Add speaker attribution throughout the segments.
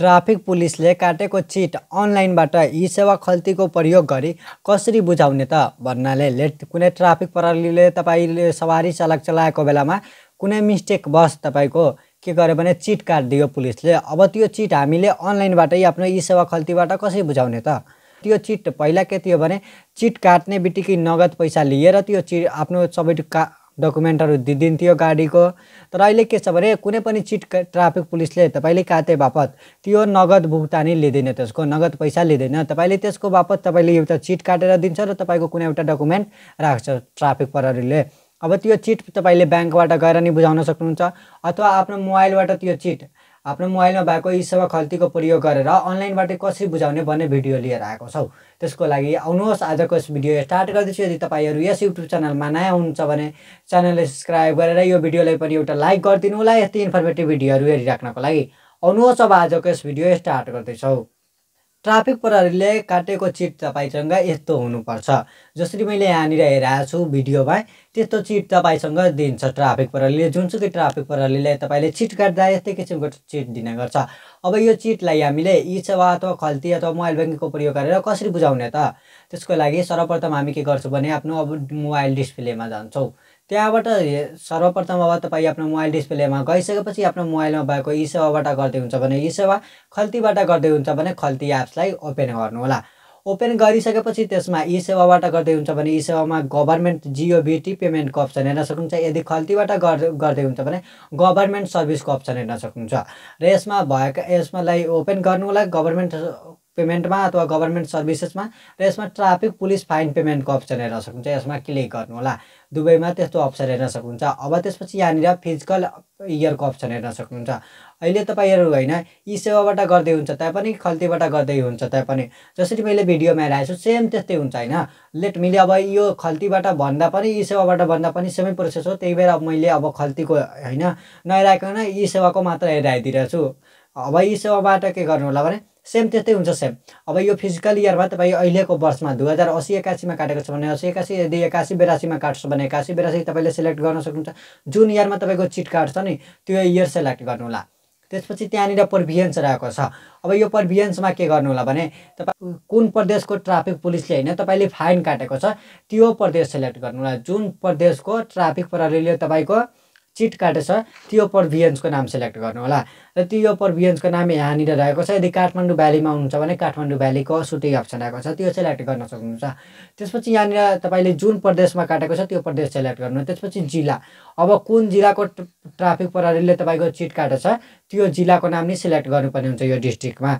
Speaker 1: traffic पुलिसले काटेको chit अनलाइनबाट ई सेवा खल्तीको प्रयोग गरी कसरी बुझाउने त भन्नाले लेट कुनै ट्राफिक प्रणालीले तपाईँले सवारी चालक चलाएको बेलामा कुनै मिस्टेक बस तपाईँको के गर्यो भने चिट काटिदियो पुलिसले अब त्यो चिट हामीले अनलाइनबाटै आफ्नो ई सेवा खल्तीबाट कसरी बुझाउने त त्यो चिट पहिला के थियो भने चिट काट्ने बित्तिकै नगद पैसा लिएर त्यो चिट आफ्नो सबै का डकुमेन्टहरू दिइदिन्थ्यो गाडीको तर अहिले के छ भने कुनै पनि चिट ट्राफिक पुलिसले तपाईँले काटे बापत त्यो नगद भुक्तानी लिँदैन त्यसको नगद पैसा लिँदैन तपाईँले त्यसको बापत तपाईँले एउटा चिट काटेर दिन्छ र तपाईँको कुनै एउटा डकुमेन्ट राख्छ ट्राफिक प्रहरीले अब त्यो चिट तपाईँले ब्याङ्कबाट गएर नि बुझाउन सक्नुहुन्छ अथवा आफ्नो मोबाइलबाट त्यो चिट आफ्नो मोबाइलमा भएको यी सेवा खल्तीको प्रयोग गरेर अनलाइनबाट कसरी बुझाउने भन्ने भिडियो लिएर आएको छौँ त्यसको लागि आउनुहोस् आजको यस भिडियो स्टार्ट गर्दैछु यदि तपाईँहरू यस युट्युब च्यानलमा नयाँ आउनुहुन्छ भने च्यानललाई सब्सक्राइब गरेर यो भिडियोलाई पनि एउटा लाइक गरिदिनु होला यस्तै इन्फर्मेटिभ भिडियोहरू हेरिराख्नको लागि आउनुहोस् अब आजको यस भिडियो स्टार्ट गर्दैछौँ ट्राफिक प्रहरीले काटेको चिट तपाईँसँग यस्तो हुनुपर्छ जसरी मैले यहाँनिर हेरेको छु भिडियोमा त्यस्तो चिट तपाईँसँग दिन्छ ट्राफिक प्रहरीले जुनसुकै ट्राफिक प्रहरीले तपाईँले चिट काट्दा यस्तै किसिमको चिट दिने गर्छ अब यो चिटलाई हामीले ई अथवा खल्ती अथवा मोबाइल ब्याङ्किङको प्रयोग गरेर कसरी बुझाउने त त्यसको लागि सर्वप्रथम हामी के गर्छौँ भने आफ्नो अब मोबाइल डिस्प्लेमा जान्छौँ त्यहाँबाट सर्वप्रथम अब तपाईँ आफ्नो मोबाइल डिस्प्लेमा गइसकेपछि आफ्नो मोबाइलमा भएको ई सेवाबाट गर्दै हुन्छ भने ई सेवा खल्तीबाट गर्दै हुन्छ भने खल्ती एप्सलाई ओपन गर्नुहोला ओपन गरिसकेपछि त्यसमा ई सेवाबाट गर्दै हुन्छ भने ई सेवामा गभर्मेन्ट जिओबिटी पेमेन्टको अप्सन हेर्न सक्नुहुन्छ यदि खल्तीबाट गर्दै हुन्छ भने गभर्मेन्ट सर्भिसको अप्सन हेर्न सक्नुहुन्छ र यसमा भएका यसमालाई ओपन गर्नुलाई गभर्मेन्ट पेमेन्टमा अथवा गभर्मेन्ट सर्भिसेसमा र यसमा ट्राफिक पुलिस फाइन पेमेन्टको अप्सन हेर्न सक्नुहुन्छ यसमा क्लिक गर्नु होला दुबईमा त्यस्तो अप्सन हेर्न सक्नुहुन्छ अब त्यसपछि यहाँनिर फिजिकल इयरको अप्सन हेर्न सक्नुहुन्छ अहिले तपाईँहरू होइन यी सेवाबाट गर्दै हुन्छ पनि खल्तीबाट गर्दै हुन्छ पनि जसरी मैले भिडियोमा हेरेको छु सेम त्यस्तै हुन्छ होइन लेट मैले अब यो खल्तीबाट भन्दा पनि यी सेवाबाट भन्दा पनि सेमै प्रोसेस हो त्यही भएर मैले अब खल्तीको होइन नहेराइकन यी सेवाको मात्र हेराइदिरहेको छु अब यी सेवाबाट के गर्नु होला भने सेम त्यस्तै हुन्छ सेम अब यो फिजिकल इयरमा तपाईँ अहिलेको वर्षमा दुई हजार असी एकासीमा काटेको छ भने असी एकासी यदि एकासी बेरासीमा काट्छ भने एकासी बेरासी तपाईँले सेलेक्ट गर्न सक्नुहुन्छ जुन इयरमा तपाईँको चिट काट्छ नि त्यो इयर सेलेक्ट गर्नु होला त्यसपछि त्यहाँनिर पर्भियन्स रहेको छ अब यो पर्भियन्समा के गर्नु होला भने तपाईँ कुन प्रदेशको ट्राफिक पुलिसले होइन तपाईँले फाइन काटेको छ त्यो प्रदेश सेलेक्ट गर्नु होला जुन प्रदेशको ट्राफिक प्रहरीले तपाईँको चिट काटेछ त्यो त्यो भियन्सको नाम सेलेक्ट गर्नु होला र त्यो भियन्सको नाम यहाँनिर रहेको छ यदि काठमाडौँ भ्यालीमा हुनुहुन्छ भने काठमाडौँ भ्यालीको सुटिङ अप्सन आएको छ त्यो सेलेक्ट गर्न सक्नुहुन्छ त्यसपछि यहाँनिर तपाईँले जुन प्रदेशमा काटेको छ त्यो प्रदेश सेलेक्ट गर्नु त्यसपछि जिल्ला अब कुन जिल्लाको ट्राफिक प्रहरीले तपाईँको चिट काटेछ त्यो जिल्लाको नाम नै सेलेक्ट गर्नुपर्ने हुन्छ यो डिस्ट्रिक्टमा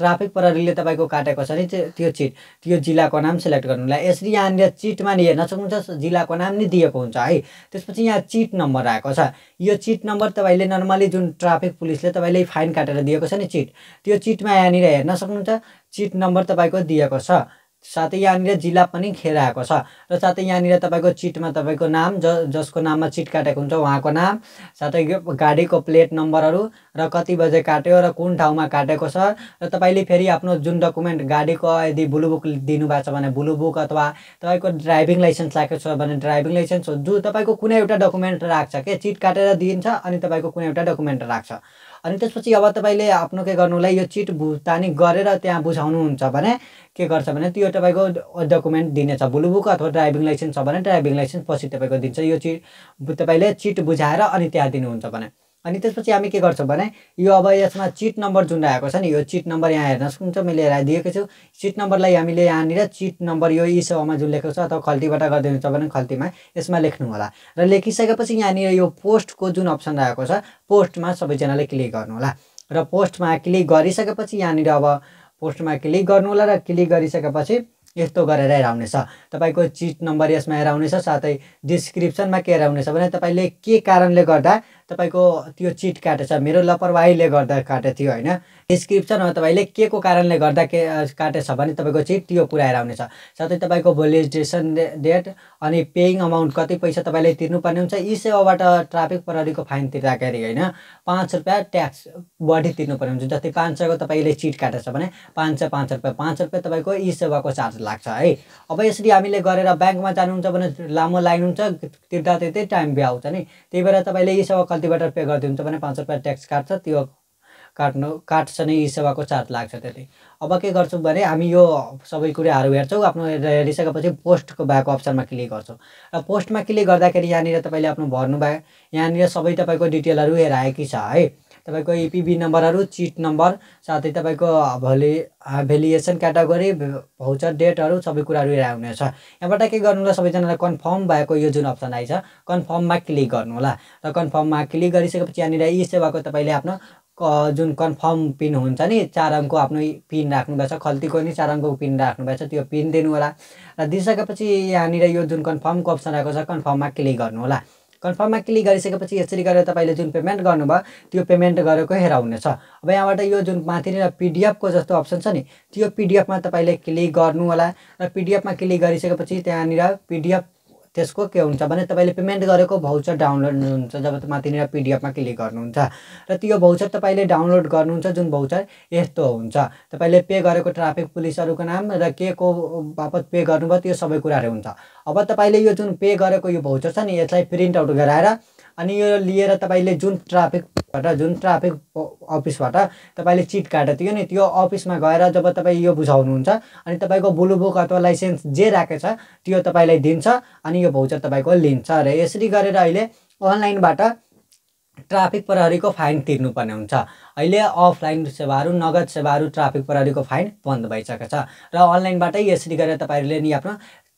Speaker 1: ट्राफिक प्रहरीले तपाईँको काटेको छ नि त्यो चिट त्यो जिल्लाको नाम सेलेक्ट गर्नुलाई यसरी यहाँनिर चिटमा नि हेर्न सक्नुहुन्छ जिल्लाको नाम नि दिएको हुन्छ है त्यसपछि यहाँ चिट नम्बर आएको छ यो चिट नम्बर तपाईँले नर्मली जुन ट्राफिक पुलिसले तपाईँले फाइन काटेर दिएको छ नि चिट त्यो चिटमा यहाँनिर हेर्न सक्नुहुन्छ चिट नम्बर तपाईँको दिएको छ साथै यहाँनिर जिल्ला पनि खेर आएको छ र साथै यहाँनिर तपाईँको चिटमा तपाईँको नाम ज जसको नाममा चिट काटेको हुन्छ उहाँको नाम साथै गाडीको प्लेट नम्बरहरू र कति बजे काट्यो र कुन ठाउँमा काटेको छ र तपाईँले फेरि आफ्नो जुन डकुमेन्ट गाडीको यदि ब्लु बुक दिनुभएको छ भने ब्लु बुक अथवा तपाईँको ड्राइभिङ लाइसेन्स राखेको छ भने ड्राइभिङ लाइसेन्स जो तपाईँको कुनै एउटा डकुमेन्ट राख्छ के चिट काटेर दिन्छ अनि तपाईँको कुनै एउटा डकुमेन्ट राख्छ अनि त्यसपछि अब तपाईँले आफ्नो के गर्नुलाई यो चिट भुक्तानी गरेर त्यहाँ बुझाउनुहुन्छ भने के गर्छ भने त्यो तपाईँको डकुमेन्ट दिनेछ बुलुबुक अथवा ड्राइभिङ लाइसेन्स छ भने ड्राइभिङ लाइसेन्स पछि तपाईँको दिन्छ यो चिट तपाईँले चिट बुझाएर अनि त्यहाँ दिनुहुन्छ भने अनि त्यसपछि हामी के गर्छौँ भने यो अब यसमा चिट नम्बर जुन आएको छ नि यो चिट नम्बर यहाँ हेर्न सक्नुहुन्छ मैले यहाँ दिएको छु चिट नम्बरलाई हामीले यहाँनिर चिट नम्बर यो इसोमा जुन लेखेको छ अथवा खल्तीबाट गरिदिनुहुन्छ भने खल्तीमा यसमा लेख्नु होला र लेखिसकेपछि यहाँनिर यो पोस्टको जुन अप्सन आएको छ पोस्टमा सबैजनाले क्लिक गर्नु होला र पोस्टमा क्लिक गरिसकेपछि यहाँनिर अब पोस्टमा क्लिक गर्नु होला र क्लिक गरिसकेपछि यस्तो गरेर हेराउनेछ तपाईँको चिट नम्बर यसमा हेराउनेछ साथै डिस्क्रिप्सनमा के हेराउनेछ भने तपाईँले के कारणले गर्दा तपाईँको त्यो चिट काटेछ मेरो लापरवाहीले गर्दा काटेको थियो होइन डिस्क्रिप्सनमा तपाईँले के को कारणले गर्दा के काटेछ भने तपाईँको चिट त्यो पुऱ्याएर आउनेछ साथै तपाईँको भोलिजेसन डेट अनि पेइङ अमाउन्ट कति पैसा तपाईँले तिर्नुपर्ने हुन्छ यी सेवाबाट ट्राफिक प्रहरीको फाइन तिर्दाखेरि होइन पाँच रुपियाँ ट्याक्स बढी तिर्नुपर्ने हुन्छ जस्तै पाँच सयको तपाईँले चिट काटेछ भने पाँच सय पाँच रुपियाँ पाँच रुपियाँ तपाईँको यी सेवाको चार्ज लाग्छ है अब यसरी हामीले गरेर ब्याङ्कमा जानुहुन्छ भने लामो लाइन हुन्छ तिर्दा तिर्दै टाइम भ्याउँछ नि त्यही भएर तपाईँले यी सेवा गल्तीबाट पे गरिदियो भने पाँच रुपियाँ ट्याक्स काट्छ त्यो काट्नु काट्छ नै यी सेवाको चार्ज लाग्छ त्यति अब के गर्छौँ भने हामी यो सबै कुराहरू हेर्छौँ आफ्नो हेरिसकेपछि पोस्टको भएको अप्सनमा क्लिक गर्छौँ र पोस्टमा क्लिक गर्दाखेरि यहाँनिर तपाईँले आफ्नो भर्नुभयो यहाँनिर सबै तपाईँको डिटेलहरू हेराएकी छ है तपाईँको इपिबी नम्बरहरू चिट नम्बर साथै तपाईँको भोलि भेलिएसन क्याटागोरी भाउचर डेटहरू सबै कुराहरू हेरा हुनेछ यहाँबाट के गर्नु होला सबैजनालाई कन्फर्म भएको यो जुन अप्सन आएछ कन्फर्ममा क्लिक गर्नु होला र कन्फर्ममा क्लिक गरिसकेपछि यहाँनिर यी सेवाको तपाईँले आफ्नो जुन कन्फर्म पिन हुन्छ नि चार अङ्कको आफ्नो पिन राख्नुभएछ खल्तीको नि चार अङ्कको पिन राख्नुभएछ त्यो पिन दिनु होला र दिइसकेपछि यहाँनिर यो जुन कन्फर्मको अप्सन आएको छ कन्फर्ममा क्लिक गर्नु होला कन्फर्ममा क्लिक गरिसकेपछि यसरी गरेर तपाईँले जुन पेमेन्ट गर्नुभयो त्यो पेमेन्ट गरेको हेराउनेछ अब यहाँबाट यो जुन माथिनिर पिडिएफको जस्तो अप्सन छ नि त्यो पिडिएफमा तपाईँले क्लिक गर्नु होला र पिडिएफमा क्लिक गरिसकेपछि त्यहाँनिर पिडिएफ त्यसको के हुन्छ भने तपाईँले पेमेन्ट गरेको भाउचर डाउनलोड हुन्छ जब माथिनिर पिडिएफमा क्लिक गर्नुहुन्छ र त्यो भाउचर तपाईँले डाउनलोड गर्नुहुन्छ जुन भाउचर यस्तो हुन्छ तपाईँले पे गरेको ट्राफिक पुलिसहरूको नाम र के को बापत पे गर्नुभयो त्यो सबै कुराहरू हुन्छ अब तपाईँले यो जुन पे गरेको यो भाउचर छ नि यसलाई प्रिन्ट आउट गराएर अनि यो लिएर तपाईँले जुन ट्राफिकबाट जुन ट्राफिक अफिसबाट तपाईँले चिट काटेको थियो नि त्यो अफिसमा गएर जब तपाईँ यो बुझाउनुहुन्छ अनि तपाईँको ब्लु बुक अथवा लाइसेन्स जे राखेको छ त्यो तपाईँलाई दिन्छ अनि यो भाउचर तपाईँको लिन्छ र यसरी गरेर अहिले अनलाइनबाट ट्राफिक प्रहरीको फाइन तिर्नुपर्ने हुन्छ अहिले अफलाइन सेवाहरू नगद सेवाहरू ट्राफिक प्रहरीको फाइन बन्द भइसकेको छ र अनलाइनबाटै यसरी गरेर तपाईँहरूले नि आफ्नो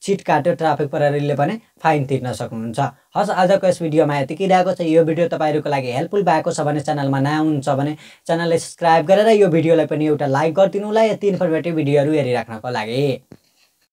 Speaker 1: सिट काट्यो ट्राफिक प्रहरीले पनि फाइन तिर्न सक्नुहुन्छ हस् आजको यस भिडियोमा यतिकै रहेको छ यो भिडियो तपाईँहरूको लागि हेल्पफुल भएको छ भने च्यानलमा नहुनुहुन्छ भने च्यानललाई सब्सक्राइब गरेर यो भिडियोलाई पनि एउटा लाइक गरिदिनु होला यति इन्फर्मेटिभ भिडियोहरू हेरिराख्नको लागि